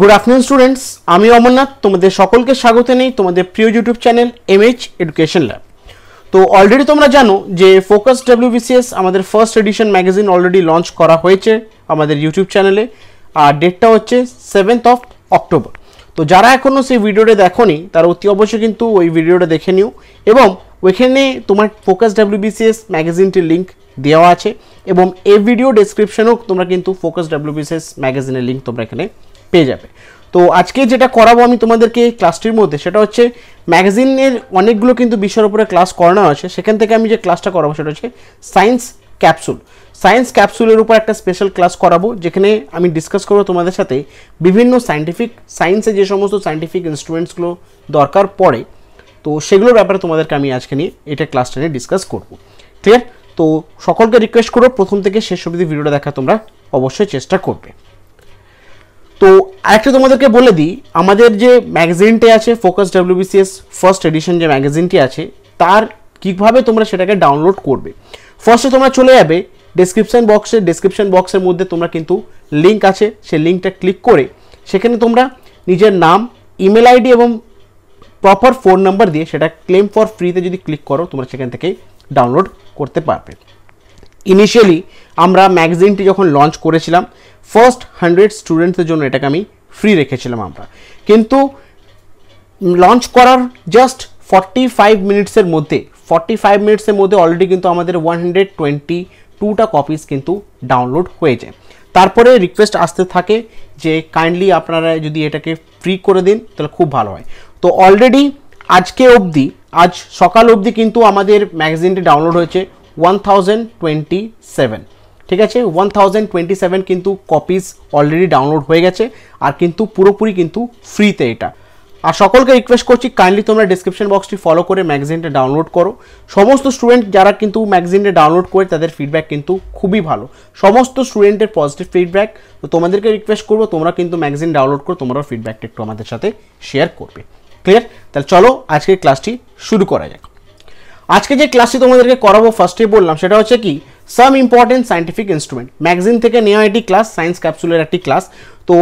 Good afternoon students আমি অমরনাথ তোমাদের সকলকে স্বাগত নেই তোমাদের প্রিয় YouTube channel MH education lab তো অলরেডি তোমরা জানো যে ফোকাস ডাব্লিউবিসিএস আমাদের first edition magazine already launch করা হয়েছে আমাদের ইউটিউব চ্যানেলে আর ডেটটা হচ্ছে সেভেন্থ অফ অক্টোবর তো যারা এখনও সেই ভিডিওটা দেখোনি তারা অতি অবশ্যই কিন্তু ওই ভিডিওটা দেখে নিও এবং ওইখানে তোমার ফোকাস ডাব্লিউ ডাব্লিউবিসিএস ম্যাগাজিনটির লিঙ্ক দেওয়া আছে এবং এ ভিডিও ডেসক্রিপশনেও তোমরা কিন্তু ফোকাস ডাব্লিউবিসিএস ম্যাগাজিনের লিঙ্ক তোমরা এখানে পেয়ে যাবে তো আজকে যেটা করাবো আমি তোমাদেরকে এই ক্লাসটির মধ্যে সেটা হচ্ছে ম্যাগাজিনের অনেকগুলো কিন্তু বিষয়ের উপরে ক্লাস করানো আছে সেখান থেকে আমি যে ক্লাসটা করাবো সেটা হচ্ছে সায়েন্স ক্যাপসুল সায়েন্স ক্যাপসুলের উপর একটা স্পেশাল ক্লাস করাবো যেখানে আমি ডিসকাস করবো তোমাদের সাথে বিভিন্ন সায়েন্টিফিক সায়েন্সে যে সমস্ত সায়েন্টিফিক ইনস্ট্রুমেন্টসগুলো দরকার পড়ে তো সেগুলোর ব্যাপারে তোমাদেরকে আমি আজকে নিয়ে এটা ক্লাসটা নিয়ে ডিসকাস করব ক্লিয়ার তো সকলকে রিকোয়েস্ট করো প্রথম থেকে শেষ অবধি ভিডিওটা দেখা তোমরা অবশ্যই চেষ্টা করবে তো আরেকটা তোমাদেরকে বলে দিই আমাদের যে ম্যাগাজিনটি আছে ফোকাস ডাব্লিউবিসিএস ফার্স্ট এডিশন যে ম্যাগাজিনটি আছে তার কীভাবে তোমরা সেটাকে ডাউনলোড করবে ফার্স্টে তোমরা চলে যাবে ডিসক্রিপশান বক্সে ডিসক্রিপশান বক্সের মধ্যে তোমরা কিন্তু লিঙ্ক আছে সেই লিঙ্কটা ক্লিক করে সেখানে তোমরা নিজের নাম ইমেল আইডি এবং প্রপার ফোন নাম্বার দিয়ে সেটা ক্লেম ফর ফ্রিতে যদি ক্লিক করো তোমরা সেখান থেকে ডাউনলোড করতে পারবে ইনিশিয়ালি আমরা ম্যাগাজিনটি যখন লঞ্চ করেছিলাম ফার্স্ট হান্ড্রেড স্টুডেন্টসের জন্য এটাকে আমি ফ্রি রেখেছিলাম আমরা কিন্তু লঞ্চ করার জাস্ট ফর্টি ফাইভ মিনিটসের মধ্যে ফর্টি ফাইভ মিনিটসের মধ্যে অলরেডি কিন্তু আমাদের ওয়ান হান্ড্রেড টোয়েন্টি টুটা কপিস কিন্তু ডাউনলোড হয়ে যায় তারপরে রিকোয়েস্ট আসতে থাকে যে কাইন্ডলি আপনারা যদি এটাকে ফ্রি করে দিন তাহলে খুব ভালো হয় তো অলরেডি আজকে অবধি আজ সকাল অবধি কিন্তু আমাদের ম্যাগাজিনটি ডাউনলোড হয়েছে ওয়ান থাউজেন্ড টোয়েন্টি সেভেন ঠিক আছে ওয়ান থাউজেন্ড টোয়েন্টি সেভেন কিন্তু কপিস অলরেডি ডাউনলোড হয়ে গেছে আর কিন্তু পুরোপুরি কিন্তু ফ্রিতে এটা আর সকলকে রিকোয়েস্ট করছি কাইন্ডলি তোমরা ডিসক্রিপশন বক্সটি ফলো করে ম্যাগজিনটা ডাউনলোড করো সমস্ত স্টুডেন্ট যারা কিন্তু ম্যাগজিনটা ডাউনলোড করে তাদের ফিডব্যাক কিন্তু খুবই ভালো সমস্ত স্টুডেন্টের পজিটিভ ফিডব্যাক তো তোমাদেরকে রিকোয়েস্ট করবো তোমরা কিন্তু ম্যাগাজিন ডাউনলোড করো তোমরা ফিডব্যাকটা একটু আমাদের সাথে শেয়ার করবে ক্লিয়ার তাহলে চলো আজকের ক্লাসটি শুরু করা যাক আজকে যে ক্লাসটি তোমাদেরকে করাবো ফার্স্টে বললাম সেটা হচ্ছে কি some important scientific instrument magazine থেকে নেওয়া এটি ক্লাস সায়েন্স ক্যাপসুলের একটি ক্লাস তো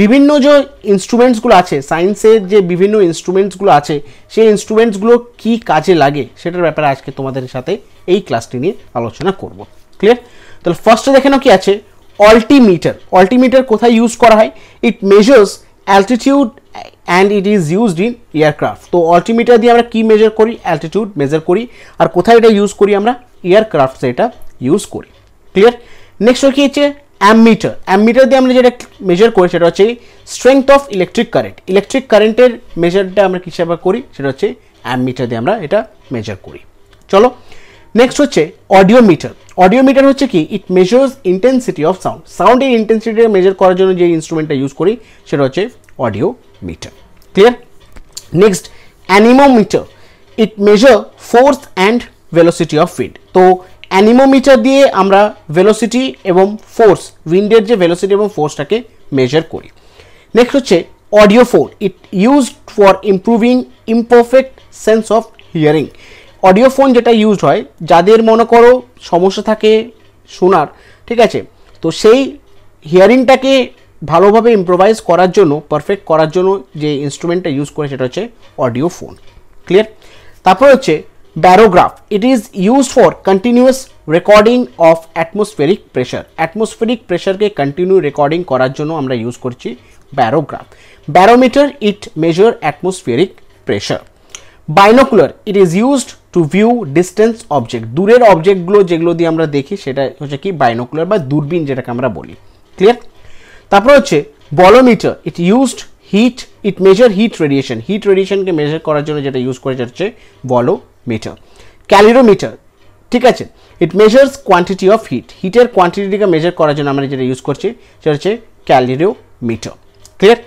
বিভিন্ন যে ইনস্ট্রুমেন্টসগুলো আছে সায়েন্সের যে বিভিন্ন ইনস্ট্রুমেন্টসগুলো আছে সেই ইনস্ট্রুমেন্টসগুলো কি কাজে লাগে সেটার ব্যাপারে আজকে তোমাদের সাথে এই ক্লাসটি নিয়ে আলোচনা করব ক্লিয়ার তাহলে ফার্স্টে দেখেন কি আছে অল্টিমিটার অল্টিমিটার কোথায় ইউজ করা হয় it measures altitude and it is used in aircraft তো অল্টিমিটার দিয়ে আমরা কি মেজার করি অ্যালটিটিউড মেজার করি আর কোথায় এটা ইউজ করি আমরা এয়ারক্রাফটসে এটা ইউজ করি ক্লিয়ার নেক্সট কি হচ্ছে অ্যামিটার অ্যামিটার দিয়ে আমরা যেটা মেজার করি সেটা হচ্ছে strength of electric current electric কারেন্টের মেজারটা আমরা কী হিসাবে করি সেটা হচ্ছে অ্যামিটার দিয়ে আমরা এটা মেজার করি চলো নেক্সট হচ্ছে অডিও মিটার অডিও মিটার হচ্ছে কি it measures intensity of sound সাউন্ডের ইন্টেন্সিটি মেজার করার জন্য যে ইনস্ট্রুমেন্টটা ইউজ করি সেটা হচ্ছে audio meter clear next anemometer it measure force and velocity of feed তো অ্যানিমোমিটার দিয়ে আমরা ভেলোসিটি এবং ফোর্স উইন্ডের যে ভেলোসিটি এবং ফোর্সটাকে মেজার করি নেক্সট হচ্ছে audio phone it use for improving imperfect sense of hearing audio phone যেটা ইউজ হয় যাদের মনে করো সমস্যা থাকে শোনার ঠিক আছে তো সেই হিয়ারিংটাকে ভালোভাবে ইম্প্রোভাইজ করার জন্য পারফেক্ট করার জন্য যে ইনস্ট্রুমেন্টটা ইউজ করে সেটা হচ্ছে অডিও ফোন ক্লিয়ার তারপর হচ্ছে barograph. It is used for continuous recording of atmospheric pressure. Atmospheric pressure ke continue recording korar jonno amra use korchi barograph. Barometer it measure atmospheric pressure. Binocular it is used to view distance object durer object distance je দূরের অবজেক্টগুলো amra dekhi seta hocche ki binocular ba durbin jeta ke amra boli clear tarpor hocche bolometer it used heat it measure heat radiation heat radiation ke measure korar jonno jeta use kore jacche bolo meter calorimeter ঠিক আছে it measures quantity of heat হিটের কোয়ান্টিটিকে measure করার জন্য আমরা যেটা use করছি সেটা হচ্ছে ক্যালিরোমিটার ক্লিয়ার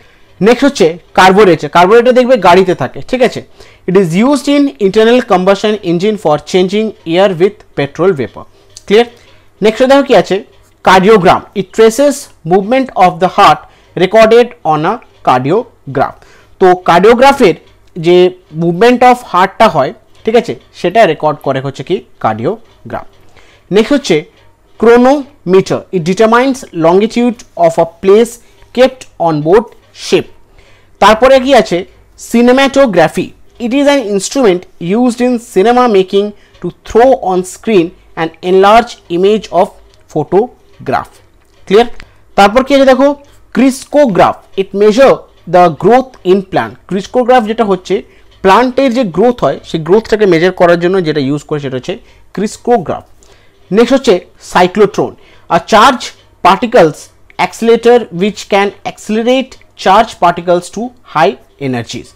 নেক্সট হচ্ছে কার্বোরেটার কার্বোরেটার দেখবে গাড়িতে থাকে ঠিক আছে it is used in internal combustion engine for changing air with petrol vapour clear next দেখো কি আছে cardiogram it traces movement of the heart recorded on a cardiograph তো কার্ডিওগ্রাফের যে মুভমেন্ট অফ হার্টটা হয় ঠিক আছে সেটা রেকর্ড করে হচ্ছে কি কার্ডিওগ্রাম নেক্সট হচ্ছে chronometer it determines longitude of a place kept on board ship তারপরে কি আছে cinematography it is an instrument used in cinema making to throw on screen and enlarge image of photograph clear তারপর কি আছে দেখো crescograph it measure the growth in plant crescograph যেটা হচ্ছে প্লান্টের যে গ্রোথ হয় সেই গ্রোথটাকে মেজার করার জন্য যেটা ইউজ করে সেটা হচ্ছে ক্রিস্কোগ্রাফ নেক্সট হচ্ছে cyclotron a charge particles accelerator which can accelerate charge particles to high energies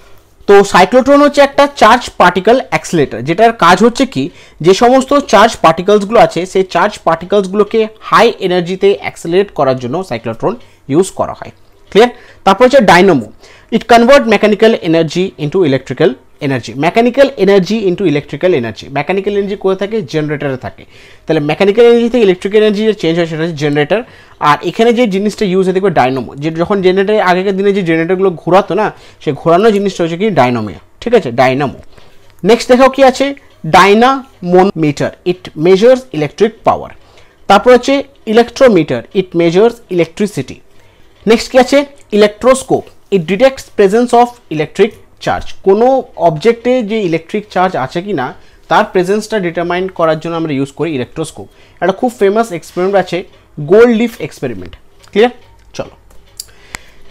তো সাইক্লোট্রন হচ্ছে একটা চার্জ পার্টিকল অ্যাক্সিলেটার যেটার কাজ হচ্ছে কি যে সমস্ত চার্জ পার্টিকলসগুলো আছে সেই চার্জ পার্টিকলসগুলোকে হাই এনার্জিতে অ্যাক্সিলেট করার জন্য সাইক্লোট্রন ইউজ করা হয় ক্লিয়ার তারপর হচ্ছে dynamo it convert mechanical energy into electrical energy mechanical energy into electrical energy mechanical energy কোথায় থাকে জেনারেটারে থাকে তাহলে মেকানিক্যাল এনার্জি থেকে ইলেকট্রিক্যাল এনার্জি যে চেঞ্জ হয় সেটা হচ্ছে জেনারেটার আর এখানে যে জিনিসটা ইউজ হয়ে থাকবে ডায়নোমো যে যখন জেনারেটার আগেকার দিনে যে জেনারেটারগুলো ঘোরাতো না সে ঘোরানো জিনিসটা হচ্ছে কি ডাইনোমিয়া ঠিক আছে ডাইনামো নেক্সট দেখাও কি আছে ডাইনামোমিটার ইট মেজার্স ইলেকট্রিক পাওয়ার তারপর হচ্ছে electrometer it measures electricity next কি আছে electroscope it detects presence of electric charge কোনো অবজেক্টে যে ইলেকট্রিক চার্জ আছে কি না তার প্রেজেন্সটা ডিটারমাইন করার জন্য আমরা ইউজ করি ইলেকট্রোস্কোপ একটা খুব ফেমাস এক্সপেরিমেন্ট আছে গোল্ড লিফ এক্সপেরিমেন্ট ক্লিয়ার চলো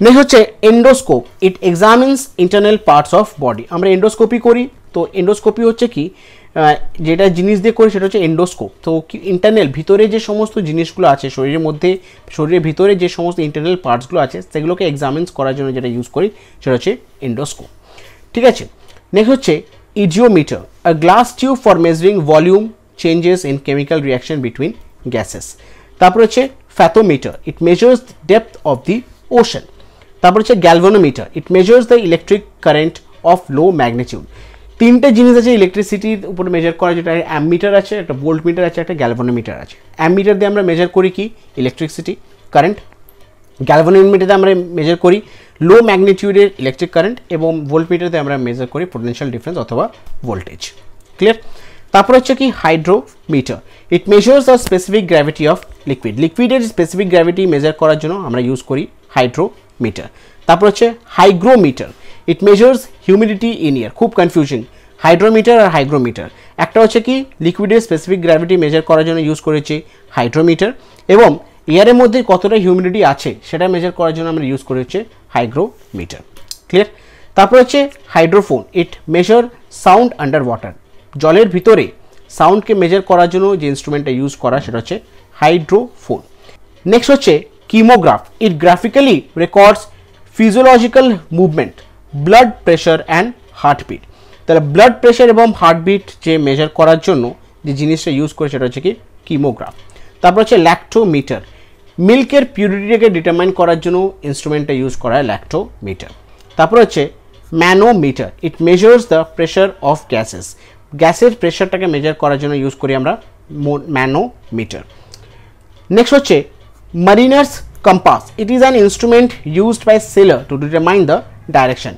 নেক্সট হচ্ছে endoscope it examines internal parts of body আমরা এন্ডোস্কোপি করি তো এন্ডোস্কোপি হচ্ছে কি যেটা জিনিস দিয়ে করে সেটা হচ্ছে এন্ডোস্কোপ তো ইন্টারনাল ভিতরে যে সমস্ত জিনিসগুলো আছে শরীরের মধ্যে শরীরের ভিতরে যে সমস্ত ইন্টারনাল পার্টসগুলো আছে সেগুলোকে এক্সামিন্স করার জন্য যেটা ইউজ করি সেটা হচ্ছে এন্ডোস্কোপ ঠিক আছে নেক্সট হচ্ছে eudiometer a glass tube for measuring volume changes in chemical reaction between gases তারপর হচ্ছে fathometer it measures depth of the ocean তারপর হচ্ছে galvanometer it measures the electric current of low magnitude তিনটে জিনিস আছে ইলেকট্রিসিটির উপর মেজার করা যেটা মিটার আছে একটা ভোল্ট মিটার আছে একটা গ্যালভানোমিটার আছে মিটার দিয়ে আমরা মেজার করি কি ইলেকট্রিসিটি কারেন্ট গ্যালভানোমিটারে আমরা মেজার করি লো ম্যাগনিটিউডের ইলেকট্রিক কারেন্ট এবং ভোল্ট মিটারতে আমরা মেজার করি পোটেনশিয়াল ডিফারেন্স অথবা ভোল্টেজ ক্লিয়ার তারপর হচ্ছে কি hydrometer it measures the specific gravity of liquid লিকুইডের স্পেসিফিক গ্র্যাভিটি মেজার করার জন্য আমরা ইউজ করি হাইড্রোমিটার তারপর হচ্ছে hygrometer it measures humidity in air খুব কনফিউশন হাইড্রোমিটার আর হাইগ্রোমিটার একটা হচ্ছে কি লিকুইডের স্পেসিফিক গ্র্যাভিটি মেজার করার জন্য ইউজ করেছি হাইড্রোমিটার এবং এয়ারের মধ্যে কতটা হিউমিডিটি আছে সেটা মেজার করার জন্য আমরা ইউজ করেছি হাইগ্রোমিটার ক্লিয়ার তারপর হচ্ছে hydrophone it measure sound under water জলের ভিতরে সাউন্ডকে মেজার করার জন্য যে ইনস্ট্রুমেন্টটা ইউজ করা সেটা হচ্ছে হাইড্রোফোন নেক্সট হচ্ছে kymograph it graphically records physiological movement blood pressure and heartbeat তাহলে ব্লাড প্রেশার এবং হার্টবিট যে মেজার করার জন্য যে জিনিসটা ইউজ করে সেটা হচ্ছে কি কিমোগ্রাফ তারপর হচ্ছে ল্যাক্টোমিটার মিল্কের পিউরিটিটাকে ডিটারমাইন করার জন্য ইনস্ট্রুমেন্টটা ইউজ করা হয় ল্যাক্টোমিটার তারপর হচ্ছে manometer it measures the pressure of gases গ্যাসের প্রেশারটাকে মেজার করার জন্য ইউজ করি আমরা ম্যানোমিটার নেক্সট হচ্ছে mariner's compass it is an instrument used by sailor to determine the direction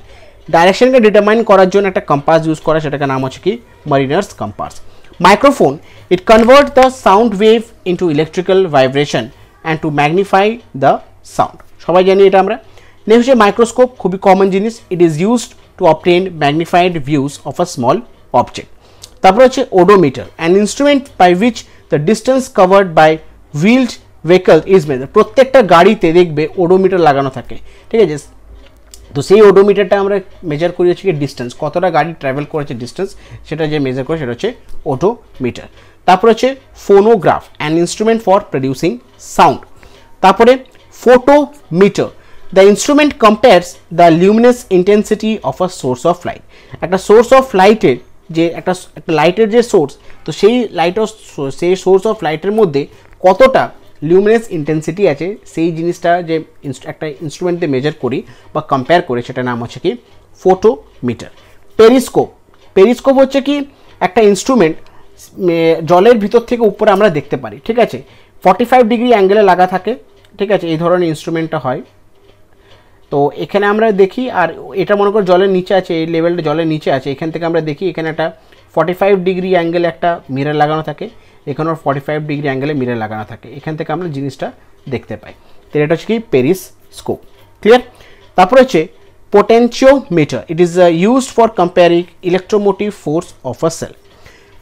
ডাইরেকশনকে ডিটারমাইন করার জন্য একটা কম্পাস ইউজ করা সেটাকে নাম হচ্ছে কি mariner's compass microphone it convert the sound wave into electrical vibration and to magnify the sound সবাই জানি এটা আমরা নেক্সট হচ্ছে মাইক্রোস্কোপ খুবই কমন জিনিস it is used to obtain magnified views of a small object তারপর হচ্ছে odometer an instrument by which the distance covered by wheeled vehicle is measure প্রত্যেকটা গাড়িতে দেখবে ওডোমিটার লাগানো থাকে ঠিক আছে তো সেই ওডোমিটারটা আমরা মেজার করি হচ্ছে ডিস্টেন্স কতটা গাড়ি ট্রাভেল করেছে ডিস্টেন্স সেটা যে মেজার করে সেটা হচ্ছে ওডোমিটার তারপর হচ্ছে phonograph and instrument for producing sound তারপরে photometer the instrument compares the luminous intensity of a source of light একটা সোর্স অফ লাইটের যে একটা লাইটের যে সোর্স তো সেই লাইট অফ সেই সোর্স অফ লাইটের মধ্যে কতটা লিউমিনেস ইন্টেন্সিটি আছে সেই জিনিসটা যে একটা ইনস্ট্রুমেন্ট দিয়ে মেজার করি বা কম্পেয়ার করি সেটার নাম হচ্ছে কি ফোটোমিটার পেরিস্কোপ পেরিস্কোপ হচ্ছে কি একটা ইনস্ট্রুমেন্ট জলের ভিতর থেকে উপরে আমরা দেখতে পারি ঠিক আছে ফর্টি ফাইভ ডিগ্রি অ্যাঙ্গেলে লাগা থাকে ঠিক আছে এই ধরনের ইনস্ট্রুমেন্টটা হয় তো এখানে আমরা দেখি আর এটা মনে করো জলের নিচে আছে এই লেভেলটা জলের নিচে আছে এখান থেকে আমরা দেখি এখানে একটা ফর্টি ফাইভ ডিগ্রি অ্যাঙ্গেলে একটা মিরার লাগানো থাকে এখানেও ফর্টি ফাইভ ডিগ্রি অ্যাঙ্গেলে মিরার লাগানো থাকে এখান থেকে আমরা জিনিসটা দেখতে পাই তাহলে এটা হচ্ছে কি পেরিস স্কোপ ক্লিয়ার তারপরে হচ্ছে meter it is use for comparing electromotive force of a cell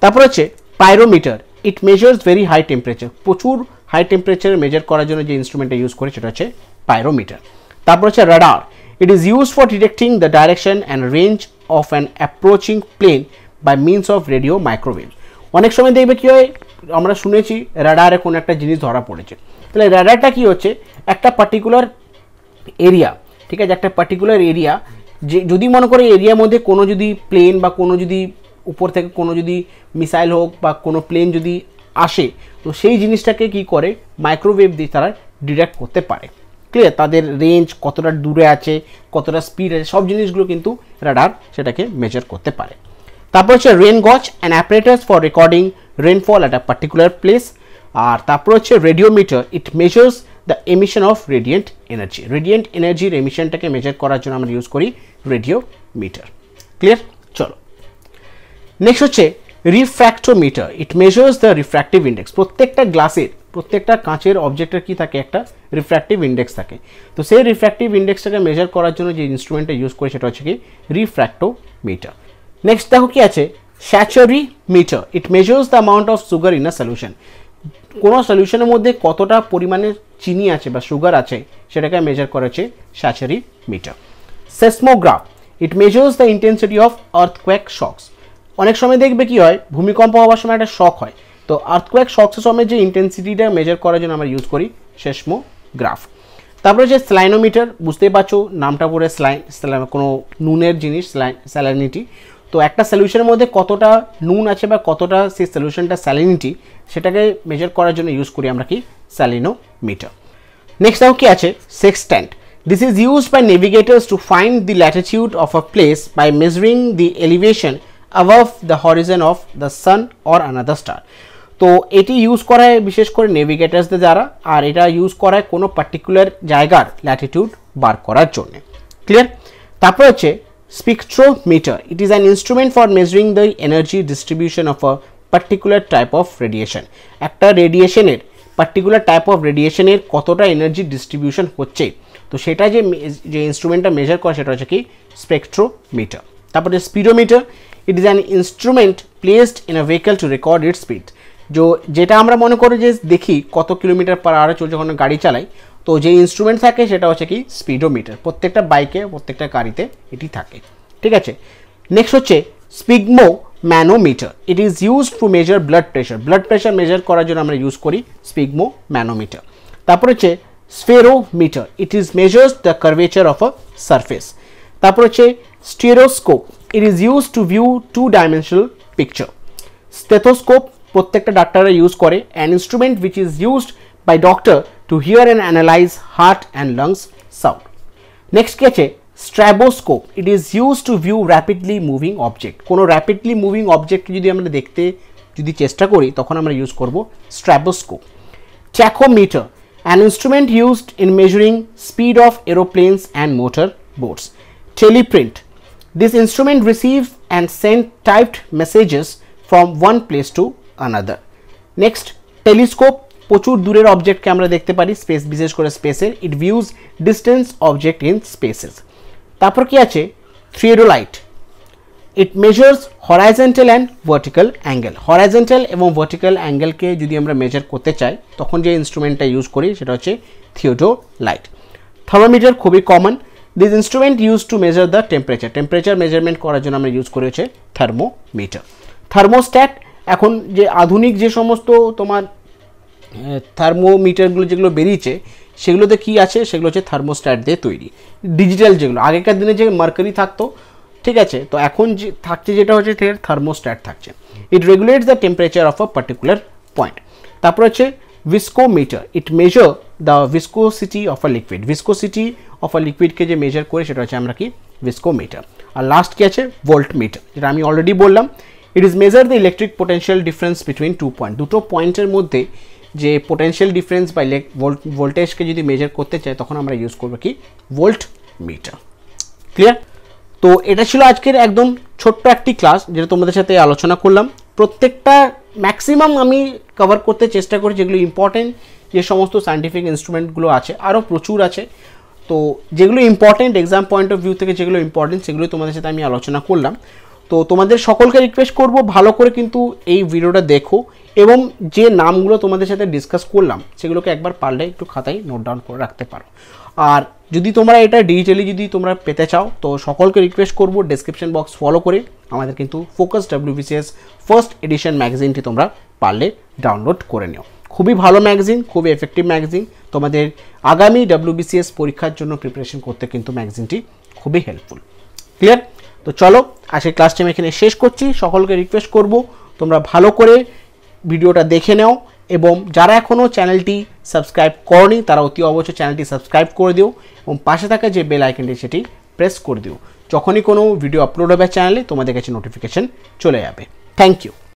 তারপরে হচ্ছে pyrometer it measures very high temperature প্রচুর হাই টেম্পারেচার মেজার করার জন্য যে ইনস্ট্রুমেন্টটা ইউজ করে সেটা হচ্ছে পাইরোমিটার তারপর হচ্ছে radar it is use for detecting the direction and range of an approaching plane by means of radio microwave অনেক সময় দেখবে কী হয় আমরা শুনেছি রাডারে কোনো একটা জিনিস ধরা পড়েছে তাহলে রাডারটা কি হচ্ছে একটা পার্টিকুলার এরিয়া ঠিক আছে একটা পার্টিকুলার এরিয়া যে যদি মনে করে এরিয়ার মধ্যে কোনো যদি প্লেন বা কোনো যদি উপর থেকে কোনো যদি মিসাইল হোক বা কোনো প্লেন যদি আসে তো সেই জিনিসটাকে কি করে মাইক্রোওয়েভ দিয়ে তারা ডিটেক্ট করতে পারে ক্লিয়ার তাদের রেঞ্জ কতটা দূরে আছে কতটা স্পিড আছে সব জিনিসগুলো কিন্তু রাডার সেটাকে মেজার করতে পারে তারপর হচ্ছে rain gauge and apparatus for recording rainfall at a particular place আর তারপর হচ্ছে radiometer it measures the emission of radiant energy radiant এনার্জির এমিশনটাকে মেজার করার জন্য আমরা ইউজ করি রেডিওমিটার ক্লিয়ার চলো নেক্সট হচ্ছে refractometer it measures the refractive index প্রত্যেকটা গ্লাসের প্রত্যেকটা কাঁচের অবজেক্টের কি থাকে একটা রিফ্র্যাক্টিভ ইন্ডেক্স থাকে তো সেই রিফ্র্যাক্টিভ ইন্ডেক্সটাকে মেজার করার জন্য যে ইনস্ট্রুমেন্টটা ইউজ করে সেটা হচ্ছে কি রিফ্র্যাক্টোমিটার নেক্সট দেখো কি আছে saccharimeter it measures the amount of sugar in a solution কোনো সলিউশনের মধ্যে কতটা পরিমাণে চিনি আছে বা সুগার আছে সেটাকে মেজার করেছে saccharimeter seismograph it measures the intensity of earthquake shocks অনেক সময় দেখবে কি হয় ভূমিকম্প হওয়ার সময় একটা শক হয় তো আর্থকোয়েক শক্সের সময় যে ইন্টেন্সিটিটা মেজার করার জন্য আমরা ইউজ করি সেসমোগ্রাফ তারপরে যে স্লাইনোমিটার বুঝতেই পারছো নামটা পড়ে স্লাইন কোনো নুনের জিনিস স্লাইন স্যালাইনিটি তো একটা সলিউশনের মধ্যে কতটা নুন আছে বা কতটা সেই সলিউশনটা স্যালিনিটি সেটাকে মেজার করার জন্য ইউজ করি আমরা কি স্যালিনোমিটার নেক্সট নাও কি আছে sextant this is use by navigators to find the latitude of a place by measuring the elevation of the horizon of the sun or another star তো এটি ইউজ করায় বিশেষ করে নেভিগেটার্সদের দ্বারা আর এটা ইউজ করায় কোনো পার্টিকুলার জায়গার ল্যাটিটিউড বার করার জন্যে ক্লিয়ার তারপর হচ্ছে Spectrometer. It is an instrument for measuring the energy distribution of a particular type of radiation. একটা রেডিয়েশনের পার্টিকুলার টাইপ অফ রেডিয়েশনের কতটা এনার্জি ডিস্ট্রিবিউশন হচ্ছে তো সেটা যে যে ইনস্ট্রুমেন্টটা মেজার করে সেটা হচ্ছে কি স্পেকট্রোমিটার তারপরে speedometer it is an instrument placed in a vehicle to record it speed যেটা আমরা মনে করি যে দেখি কত কিলোমিটার পার আওয়ারে চলছে যখন গাড়ি চালাই তো যে ইনস্ট্রুমেন্ট থাকে সেটা হচ্ছে কি স্পিডোমিটার প্রত্যেকটা বাইকে প্রত্যেকটা গাড়িতে এটি থাকে ঠিক আছে নেক্সট হচ্ছে sphygmomanometer it is use to measure blood pressure blood pressure measure করার জন্য আমরা ইউজ করি স্পিগমো ম্যানোমিটার তারপর হচ্ছে spherometer it is measures the curvature of a surface তারপর হচ্ছে stereoscope it is use to view two dimensional picture stethoscope প্রত্যেকটা ডাক্তাররা ইউজ করে an instrument which is used by doctor to hear and analyze heart and lungs sound. Next catch stroboscope it is use to view rapidly moving object কোনো rapidly moving object যদি আমরা দেখতে যদি চেষ্টা করি তখন আমরা ইউজ করব stroboscope tachometer an instrument used in measuring speed of aeroplanes and motor boats teleprint this instrument receive and send typed messages from one place to another. Next, telescope প্রচুর দূরের অবজেক্টকে আমরা দেখতে পারি স্পেস বিশেষ করে স্পেসের it views distance object in spaces তারপর কি আছে theodolite it measures horizontal and vertical angle horizontal এবং ভার্টিক্যাল অ্যাঙ্গেলকে যদি আমরা মেজার করতে চাই তখন যে ইনস্ট্রুমেন্টটা ইউজ করি সেটা হচ্ছে থিওডো লাইট থার্মোমিটার খুবই common this instrument use to measure the temperature temperature measurement করার জন্য আমরা ইউজ করেছে থার্মোমিটার থার্মোস্ট্যাট এখন যে আধুনিক যে সমস্ত তোমার থার্মোমিটারগুলো যেগুলো বেরিয়েছে সেগুলোতে কি আছে সেগুলো হচ্ছে থার্মোস্ট্যাট দিয়ে তৈরি ডিজিটাল যেগুলো আগেকার দিনে যে মার্কারি থাকতো ঠিক আছে তো এখন যে থাকছে যেটা হচ্ছে থার্মোস্ট্যাট থাকছে it regulates the temperature of a particular point তারপর হচ্ছে viscometer it measure the viscosity of a liquid viscosity of a লিকুইডকে যে মেজার করে সেটা হচ্ছে আমরা কি ভিসকোমিটার আর লাস্ট কি আছে ভোল্ট মিটার যেটা আমি অলরেডি বললাম it is measure the electric potential difference between two point দুটো পয়েন্টের মধ্যে যে পোটেনশিয়াল ডিফারেন্স বা ভোল্টেজকে যদি মেজার করতে চাই তখন আমরা ইউজ করবো কি ভোল্ট মিটার ক্লিয়ার তো এটা ছিল আজকের একদম ছোট্ট একটি ক্লাস যেটা তোমাদের সাথে আলোচনা করলাম প্রত্যেকটা ম্যাক্সিমাম আমি কভার করতে চেষ্টা করি যেগুলো ইম্পর্টেন্ট যে সমস্ত সায়েন্টিফিক ইনস্ট্রুমেন্টগুলো আছে আরও প্রচুর আছে তো যেগুলো important exam point of view থেকে যেগুলো ইম্পর্টেন্ট সেগুলো তোমাদের সাথে আমি আলোচনা করলাম তো তোমাদের সকলকে রিকোয়েস্ট করব ভালো করে কিন্তু এই ভিডিওটা দেখো এবং যে নামগুলো তোমাদের সাথে ডিসকাস করলাম সেগুলোকে একবার পারলে একটু খাতায় নোট ডাউন করে রাখতে পারো আর যদি তোমরা এটা ডিজিটালি যদি তোমরা পেতে চাও তো সকলকে রিকোয়েস্ট করবো ডেসক্রিপশন বক্স ফলো করে আমাদের কিন্তু ফোকাস ডাব্লিউবিসিএস ফার্স্ট এডিশন ম্যাগাজিনটি তোমরা পারলে ডাউনলোড করে নিও খুবই ভালো ম্যাগাজিন খুবই এফেক্টিভ ম্যাগাজিন তোমাদের আগামী ডাব্লিউবিসিএস পরীক্ষার জন্য প্রিপারেশন করতে কিন্তু ম্যাগাজিনটি খুবই হেল্পফুল ক্লিয়ার তো চলো আজকে ক্লাস টাইম এখানে শেষ করছি সকলকে রিকোয়েস্ট করব তোমরা ভালো করে ভিডিওটা দেখে নাও এবং যারা এখনও চ্যানেলটি সাবস্ক্রাইব করনি তারা অতি অবশ্যই চ্যানেলটি সাবস্ক্রাইব করে দিও এবং পাশে থাকা যে বেল আইকনটি সেটি প্রেস করে দিও যখনই কোনো ভিডিও আপলোড হবে চ্যানেলে তোমাদের কাছে নোটিফিকেশান চলে যাবে থ্যাংক ইউ